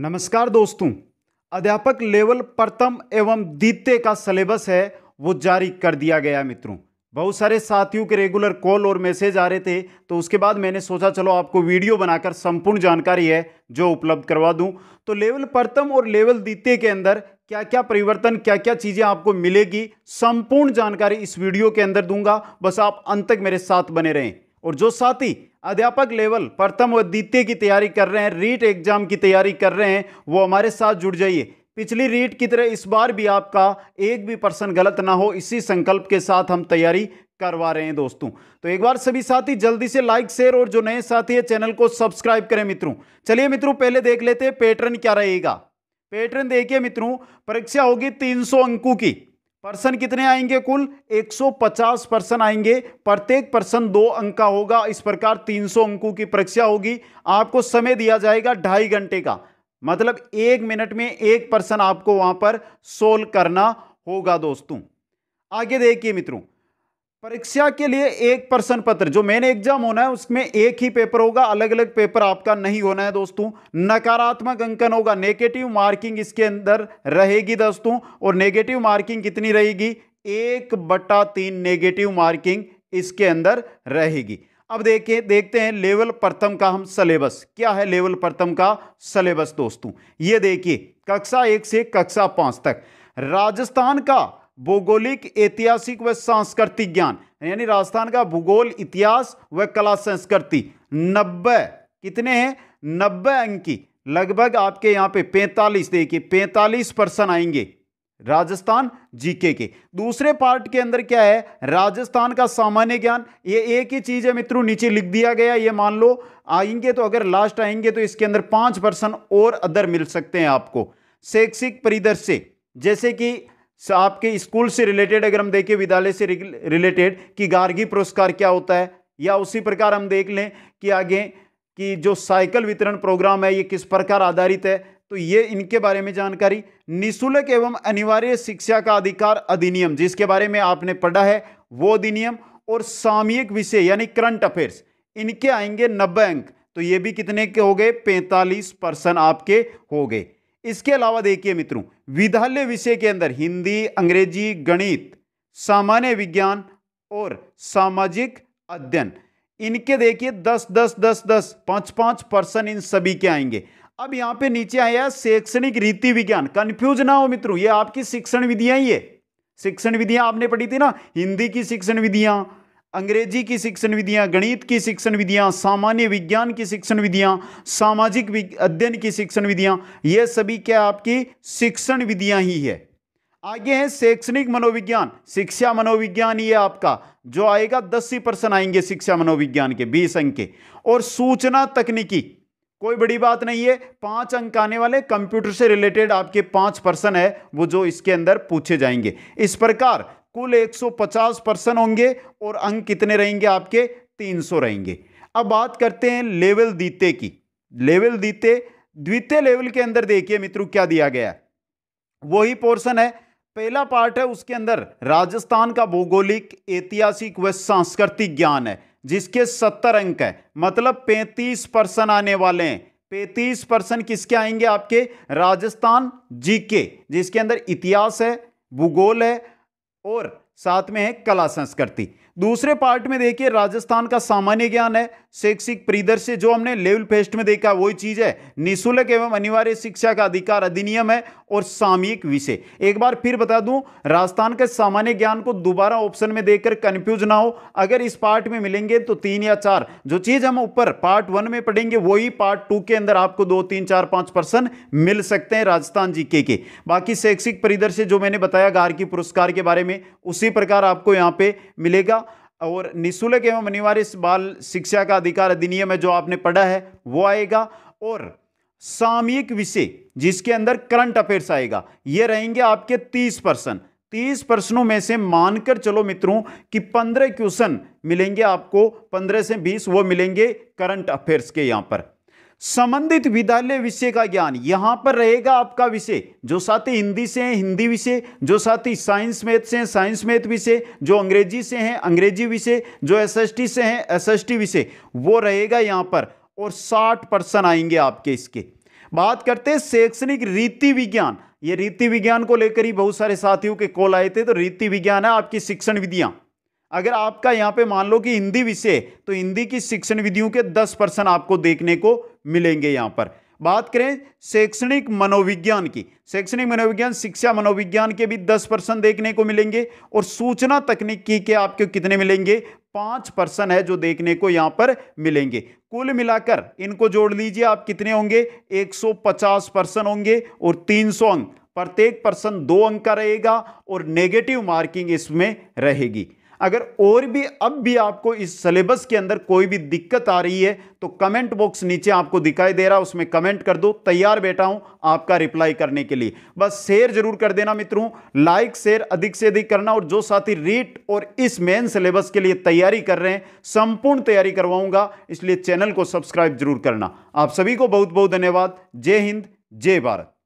नमस्कार दोस्तों अध्यापक लेवल प्रथम एवं द्वितीय का सिलेबस है वो जारी कर दिया गया मित्रों बहुत सारे साथियों के रेगुलर कॉल और मैसेज आ रहे थे तो उसके बाद मैंने सोचा चलो आपको वीडियो बनाकर संपूर्ण जानकारी है जो उपलब्ध करवा दूं तो लेवल प्रथम और लेवल द्वितीय के अंदर क्या क्या परिवर्तन क्या क्या चीज़ें आपको मिलेगी संपूर्ण जानकारी इस वीडियो के अंदर दूंगा बस आप अंत तक मेरे साथ बने रहें और जो साथी अध्यापक लेवल प्रथम व द्वितीय की तैयारी कर रहे हैं रीट एग्जाम की तैयारी कर रहे हैं वो हमारे साथ जुड़ जाइए पिछली रीट की तरह इस बार भी आपका एक भी पर्सन गलत ना हो इसी संकल्प के साथ हम तैयारी करवा रहे हैं दोस्तों तो एक बार सभी साथी जल्दी से लाइक शेयर और जो नए साथी है चैनल को सब्सक्राइब करें मित्रों चलिए मित्रों पहले देख लेते हैं पैटर्न क्या रहेगा पैटर्न देखिए मित्रों परीक्षा होगी 300 अंकों की पर्सन कितने आएंगे कुल 150 पर्सन आएंगे प्रत्येक पर्सन दो अंक का होगा इस प्रकार 300 अंकों की परीक्षा होगी आपको समय दिया जाएगा ढाई घंटे का मतलब एक मिनट में एक पर्सन आपको वहां पर सोल्व करना होगा दोस्तों आगे देखिए मित्रों परीक्षा के लिए एक प्रश्न पत्र जो मेन एग्जाम होना है उसमें एक ही पेपर होगा अलग अलग पेपर आपका नहीं होना है दोस्तों नकारात्मक अंकन होगा नेगेटिव मार्किंग इसके अंदर रहेगी दोस्तों और नेगेटिव मार्किंग कितनी रहेगी एक बटा तीन नेगेटिव मार्किंग इसके अंदर रहेगी अब देखिए देखते हैं लेवल प्रथम का हम सलेबस क्या है लेवल प्रथम का सिलेबस दोस्तों ये देखिए कक्षा एक से कक्षा पाँच तक राजस्थान का भौगोलिक ऐतिहासिक व सांस्कृतिक ज्ञान यानी राजस्थान का भूगोल इतिहास व कला संस्कृति नब्बे कितने हैं नब्बे अंक की लगभग आपके यहाँ पे पैंतालीस देखिए पैंतालीस परसेंट आएंगे राजस्थान जीके के दूसरे पार्ट के अंदर क्या है राजस्थान का सामान्य ज्ञान ये एक ही चीज़ है मित्रों नीचे लिख दिया गया ये मान लो आएंगे तो अगर लास्ट आएंगे तो इसके अंदर पाँच परसेंट और अदर मिल सकते हैं आपको शैक्षिक परिदृश्य जैसे कि आपके स्कूल से रिलेटेड अगर हम देखें विद्यालय से रिलेटेड कि गार्गी पुरस्कार क्या होता है या उसी प्रकार हम देख लें कि आगे कि जो साइकिल वितरण प्रोग्राम है ये किस प्रकार आधारित है तो ये इनके बारे में जानकारी निशुल्क एवं अनिवार्य शिक्षा का अधिकार अधिनियम जिसके बारे में आपने पढ़ा है वो अधिनियम और सामयिक विषय यानी करंट अफेयर्स इनके आएंगे नब्बे अंक तो ये भी कितने के हो गए पैंतालीस परसेंट आपके हो गए इसके अलावा देखिए मित्रों विद्यालय विषय के अंदर हिंदी अंग्रेजी गणित सामान्य विज्ञान और सामाजिक अध्ययन इनके देखिए दस दस दस दस पांच पांच पर्सन इन सभी के आएंगे अब यहां पे नीचे आया शैक्षणिक रीति विज्ञान कंफ्यूज ना हो मित्रों ये आपकी शिक्षण विधियां ही है शिक्षण विधियां आपने पढ़ी थी ना हिंदी की शिक्षण विधियां अंग्रेजी की शिक्षण विधियाँ गणित की शिक्षण विधियाँ सामान्य विज्ञान की शिक्षण विधियाँ सामाजिक अध्ययन की शिक्षण विधियाँ ये सभी क्या आपकी शिक्षण विधियाँ ही है आगे है शैक्षणिक मनोविज्ञान शिक्षा मनोविज्ञान ये आपका जो आएगा दस ही परसेंट आएंगे शिक्षा मनोविज्ञान के बीस अंक के और सूचना तकनीकी कोई बड़ी बात नहीं है पांच अंक आने वाले कंप्यूटर से रिलेटेड आपके पांच पर्सन है वो जो इसके अंदर पूछे जाएंगे इस प्रकार कुल 150 पर्सन होंगे और अंक कितने रहेंगे आपके 300 रहेंगे अब बात करते हैं लेवल दीते की लेवल दीते द्वितीय लेवल के अंदर देखिए मित्रों क्या दिया गया है वही पोर्सन है पहला पार्ट है उसके अंदर राजस्थान का भौगोलिक ऐतिहासिक व सांस्कृतिक ज्ञान है जिसके सत्तर अंक है मतलब पैंतीस परसेंट आने वाले हैं पैंतीस परसेंट किसके आएंगे आपके राजस्थान जीके जिसके अंदर इतिहास है भूगोल है और साथ में है कला संस्कृति दूसरे पार्ट में देखिए राजस्थान का सामान्य ज्ञान है शैक्षिक परिदृश्य जो हमने लेवल फेस्ट में देखा वही चीज है निःशुल्क एवं अनिवार्य शिक्षा का अधिकार अधिनियम है और सामयिक विषय एक बार फिर बता दूं राजस्थान के सामान्य ज्ञान को दोबारा ऑप्शन में देखकर कंफ्यूज ना हो अगर इस पार्ट में मिलेंगे तो तीन या चार जो चीज हम ऊपर पार्ट वन में पढ़ेंगे वही पार्ट टू के अंदर आपको दो तीन चार पांच पर्सन मिल सकते हैं राजस्थान जीके के बाकी शैक्षिक परिदृश्य जो मैंने बताया गार्की पुरस्कार के बारे में उसी प्रकार आपको यहाँ पर मिलेगा और निःशुल्क एवं अनिवार्य बाल शिक्षा का अधिकार अधिनियम है जो आपने पढ़ा है वो आएगा और सामयिक विषय जिसके अंदर करंट अफेयर्स आएगा ये रहेंगे आपके तीस पर्सन तीस प्रश्नों में से मानकर चलो मित्रों कि पंद्रह क्वेश्चन मिलेंगे आपको पंद्रह से बीस वो मिलेंगे करंट अफेयर्स के यहाँ पर संबंधित विद्यालय विषय का ज्ञान यहाँ पर रहेगा आपका विषय जो साथी हिंदी से हैं हिंदी विषय जो साथी साइंस मैथ से हैं साइंस मैथ विषय जो अंग्रेजी से हैं अंग्रेजी विषय जो एसएसटी से हैं एसएसटी विषय वो रहेगा यहाँ पर और 60 परसेंट आएंगे आपके इसके बात करते हैं शैक्षणिक रीति विज्ञान ये रीति विज्ञान को लेकर ही बहुत सारे साथियों के कॉल आए थे तो रीति विज्ञान है आपकी शिक्षण विधियां अगर आपका यहाँ पे मान लो कि हिंदी विषय तो हिंदी की शिक्षण विधियों के दस परसेंट आपको देखने को मिलेंगे यहाँ पर बात करें शैक्षणिक मनोविज्ञान की शैक्षणिक मनोविज्ञान शिक्षा मनोविज्ञान के भी दस परसेंट देखने को मिलेंगे और सूचना तकनीकी के आपके कितने मिलेंगे पाँच परसेंट है जो देखने को यहाँ पर मिलेंगे कुल मिलाकर इनको जोड़ लीजिए आप कितने होंगे एक परसेंट होंगे और तीन अंक प्रत्येक पर्सन दो अंक का रहेगा और नेगेटिव मार्किंग इसमें रहेगी अगर और भी अब भी आपको इस सिलेबस के अंदर कोई भी दिक्कत आ रही है तो कमेंट बॉक्स नीचे आपको दिखाई दे रहा है उसमें कमेंट कर दो तैयार बैठा हूं आपका रिप्लाई करने के लिए बस शेयर जरूर कर देना मित्रों लाइक शेयर अधिक से अधिक करना और जो साथी रीट और इस मेन सिलेबस के लिए तैयारी कर रहे हैं संपूर्ण तैयारी करवाऊंगा इसलिए चैनल को सब्सक्राइब जरूर करना आप सभी को बहुत बहुत धन्यवाद जय हिंद जय भारत